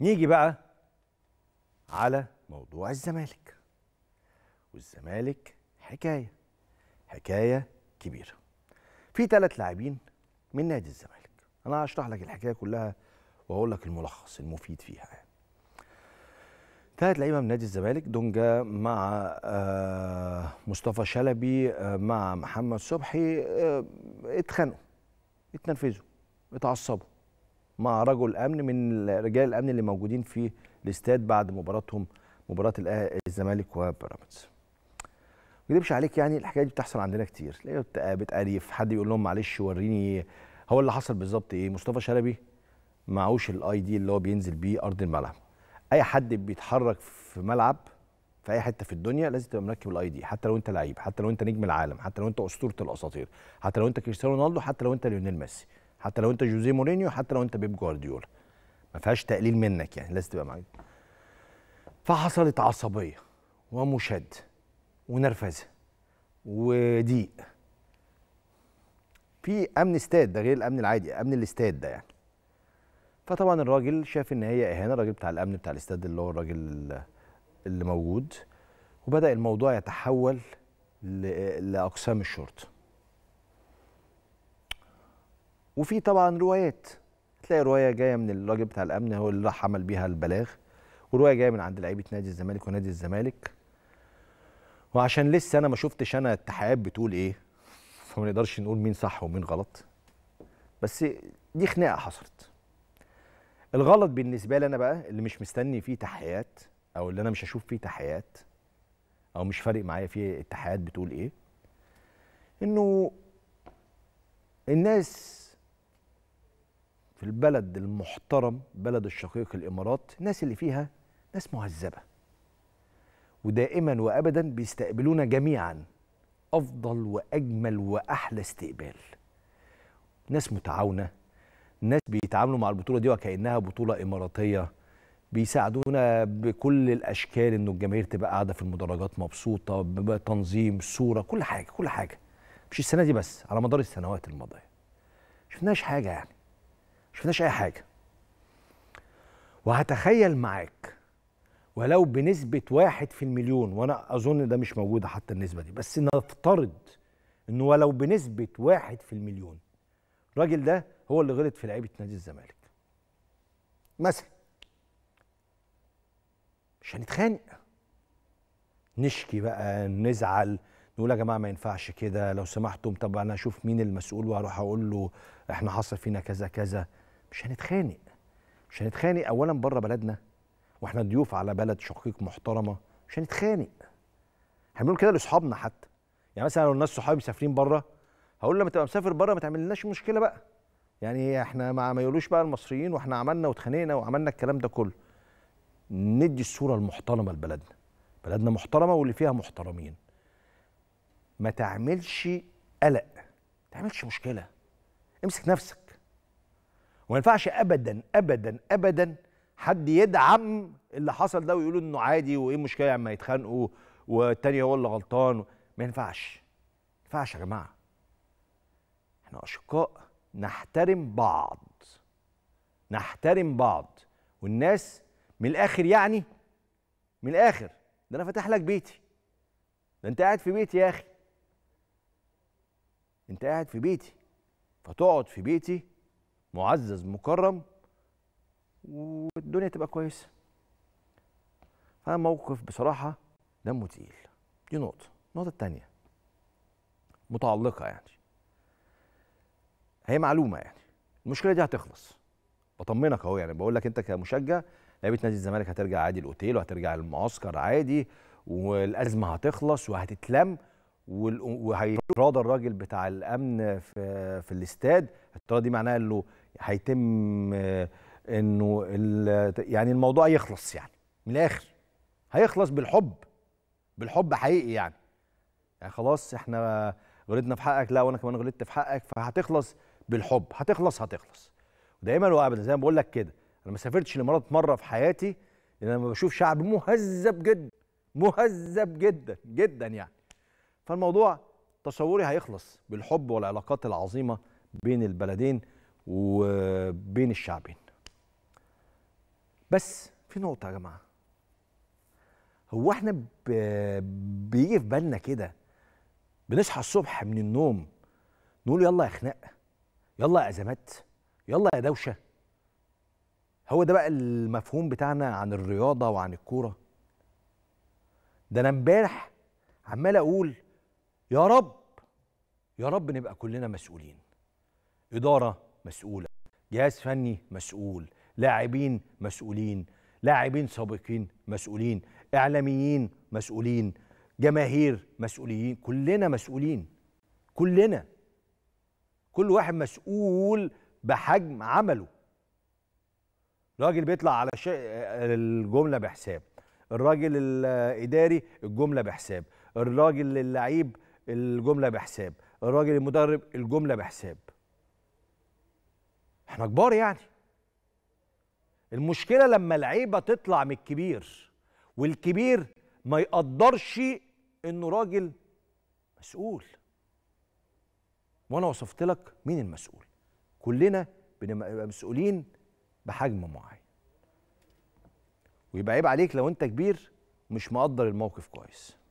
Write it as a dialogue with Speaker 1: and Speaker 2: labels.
Speaker 1: نيجي بقى على موضوع الزمالك والزمالك حكايه حكايه كبيره في ثلاث لاعبين من نادي الزمالك انا هشرح لك الحكايه كلها واقول لك الملخص المفيد فيها يعني. ثلاث لعيبه من نادي الزمالك دونجا مع آه، مصطفى شلبي آه، مع محمد صبحي آه، اتخانقوا اتنرفزوا اتعصبوا مع رجل امن من رجال الامن اللي موجودين في الاستاد بعد مباراتهم مباراه الزمالك وبيراميدز. ما اكذبش عليك يعني الحكايه دي بتحصل عندنا كتير بتقريف حد يقول لهم معلش وريني هو اللي حصل بالظبط ايه مصطفى شلبي معهوش الاي دي اللي هو بينزل بيه ارض الملعب اي حد بيتحرك في ملعب في اي حته في الدنيا لازم تبقى مركب الاي دي حتى لو انت لعيب حتى لو انت نجم العالم حتى لو انت اسطوره الاساطير حتى لو انت كريستيانو رونالدو حتى لو انت ليونيل ميسي حتى لو انت جوزيه مورينيو حتى لو انت بيب جوارديولا ما فيهاش تقليل منك يعني لازم تبقى معايا فحصلت عصبيه ومشاد ونرفزه وضيق في امن استاد ده غير الامن العادي امن الاستاد ده يعني فطبعا الراجل شاف ان هي اهانه الراجل بتاع الامن بتاع الاستاد اللي هو الراجل اللي موجود وبدا الموضوع يتحول لاقسام الشرطه وفي طبعا روايات تلاقي روايه جايه من الراجل بتاع الامن هو اللي راح عمل بيها البلاغ وروايه جايه من عند لعيبه نادي الزمالك ونادي الزمالك وعشان لسه انا ما شفتش انا التحقيقات بتقول ايه فما نقدرش نقول مين صح ومين غلط بس دي خناقه حصلت الغلط بالنسبه لي انا بقى اللي مش مستني فيه تحقيقات او اللي انا مش هشوف فيه تحقيقات او مش فارق معايا فيه التحقيقات بتقول ايه انه الناس في البلد المحترم بلد الشقيق الامارات الناس اللي فيها ناس مهذبه ودائما وابدا بيستقبلونا جميعا افضل واجمل واحلى استقبال ناس متعاونه ناس بيتعاملوا مع البطوله دي وكانها بطوله اماراتيه بيساعدونا بكل الاشكال انه الجماهير تبقى قاعده في المدرجات مبسوطه بتنظيم صوره كل حاجه كل حاجه مش السنه دي بس على مدار السنوات الماضيه شفناش حاجه يعني شفناش اي حاجه وهتخيل معاك ولو بنسبة واحد في المليون وأنا أظن ده مش موجودة حتى النسبة دي بس نفترض إنه ولو بنسبة واحد في المليون الراجل ده هو اللي غلط في لعيبة نادي الزمالك مثلا مش هنتخانق نشكي بقى نزعل نقول يا جماعه ما ينفعش كده لو سمحتم طب انا اشوف مين المسؤول واروح اقول له احنا حصل فينا كذا كذا مش هنتخانق مش هنتخانق اولا بره بلدنا واحنا ضيوف على بلد شقيق محترمه مش هنتخانق هنقول كده لاصحابنا حتى يعني مثلا لو الناس صحابي مسافرين بره هقول لما تبقى مسافر بره ما تعملناش مشكله بقى يعني احنا ما, ما يقولوش بقى المصريين واحنا عملنا واتخانقنا وعملنا الكلام ده كله ندي الصوره المحترمه لبلدنا بلدنا محترمه واللي فيها محترمين ما تعملش قلق ما تعملش مشكله امسك نفسك وما ينفعش ابدا ابدا ابدا حد يدعم اللي حصل ده ويقول انه عادي وايه المشكله لما يتخانقوا والتاني هو اللي غلطان ما ينفعش ما ينفعش يا جماعه احنا اشقاء نحترم بعض نحترم بعض والناس من الاخر يعني من الاخر ده انا فاتح لك بيتي ده انت قاعد في بيتي يا اخي انت قاعد في بيتي فتقعد في بيتي معزز مكرم والدنيا تبقى كويسه موقف بصراحه دمه تقيل دي نقطه النقطه الثانيه متعلقه يعني هي معلومه يعني المشكله دي هتخلص بطمنك اهو يعني بقول لك انت كمشجع لعيبه نادي الزمالك هترجع عادي الاوتيل وهترجع المعسكر عادي والازمه هتخلص وهتتلم وهيتراضى الراجل بتاع الامن في في الاستاد التراضي دي معناها انه هيتم آه، انه يعني الموضوع يخلص يعني من الاخر هيخلص بالحب بالحب حقيقي يعني يعني خلاص احنا غلطنا في حقك لا وانا كمان غلطت في حقك فهتخلص بالحب هتخلص هتخلص دايما وابدا زي ما بقول لك كده انا ما سافرتش الامارات مره في حياتي لان انا بشوف شعب مهذب جدا مهذب جدا جدا يعني فالموضوع تصوري هيخلص بالحب والعلاقات العظيمه بين البلدين وبين الشعبين بس في نقطه يا جماعه هو احنا بيجي في بالنا كده بنصحى الصبح من النوم نقول يلا يا خناق يلا يا ازمات يلا يا دوشه هو ده بقى المفهوم بتاعنا عن الرياضه وعن الكوره ده انا امبارح عمال اقول يا رب يا رب نبقى كلنا مسؤولين اداره مسؤوله جهاز فني مسؤول لاعبين مسؤولين لاعبين سابقين مسؤولين اعلاميين مسؤولين جماهير مسؤولين كلنا مسؤولين كلنا كل واحد مسؤول بحجم عمله الراجل بيطلع على شيء الجمله بحساب الراجل الاداري الجمله بحساب الراجل اللعيب الجمله بحساب الراجل المدرب الجمله بحساب احنا كبار يعني المشكلة لما العيبة تطلع من الكبير والكبير ما يقدرش انه راجل مسؤول وانا وصفت لك مين المسؤول كلنا بنبقى مسؤولين بحجم معين ويبقى عيب عليك لو انت كبير مش مقدر الموقف كويس